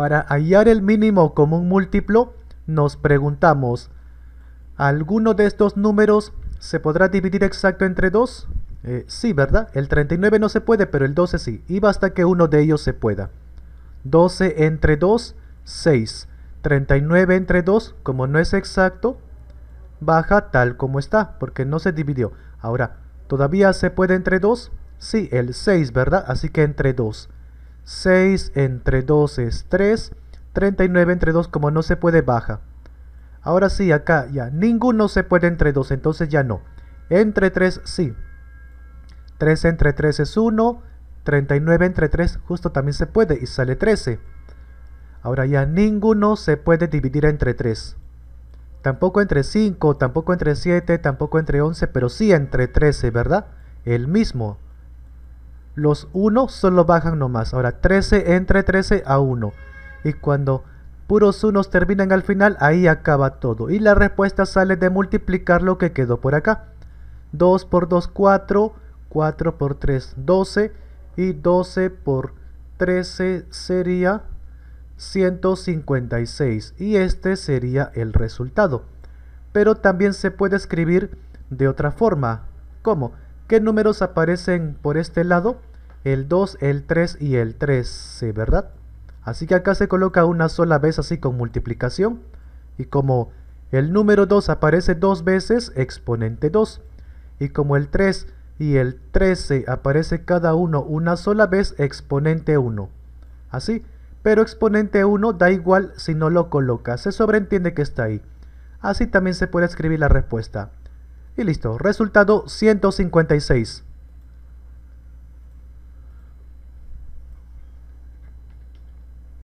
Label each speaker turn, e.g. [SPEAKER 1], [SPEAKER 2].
[SPEAKER 1] Para hallar el mínimo común múltiplo, nos preguntamos, ¿alguno de estos números se podrá dividir exacto entre 2? Eh, sí, ¿verdad? El 39 no se puede, pero el 12 sí, y basta que uno de ellos se pueda. 12 entre 2, 6. 39 entre 2, como no es exacto, baja tal como está, porque no se dividió. Ahora, ¿todavía se puede entre 2? Sí, el 6, ¿verdad? Así que entre 2. 6 entre 2 es 3, 39 entre 2 como no se puede baja. Ahora sí, acá ya, ninguno se puede entre 2, entonces ya no. Entre 3 sí. 3 entre 3 es 1, 39 entre 3 justo también se puede y sale 13. Ahora ya ninguno se puede dividir entre 3. Tampoco entre 5, tampoco entre 7, tampoco entre 11, pero sí entre 13, ¿verdad? El mismo los 1 solo bajan nomás. Ahora 13 entre 13 a 1. Y cuando puros unos terminan al final, ahí acaba todo. Y la respuesta sale de multiplicar lo que quedó por acá. 2 por 2, 4. 4 por 3, 12. Y 12 por 13 sería 156. Y este sería el resultado. Pero también se puede escribir de otra forma. ¿Cómo? ¿Qué números aparecen por este lado? el 2, el 3 y el 13, ¿verdad? Así que acá se coloca una sola vez así con multiplicación. Y como el número 2 aparece dos veces, exponente 2. Y como el 3 y el 13 aparece cada uno una sola vez, exponente 1. Así, pero exponente 1 da igual si no lo coloca, se sobreentiende que está ahí. Así también se puede escribir la respuesta. Y listo, resultado 156.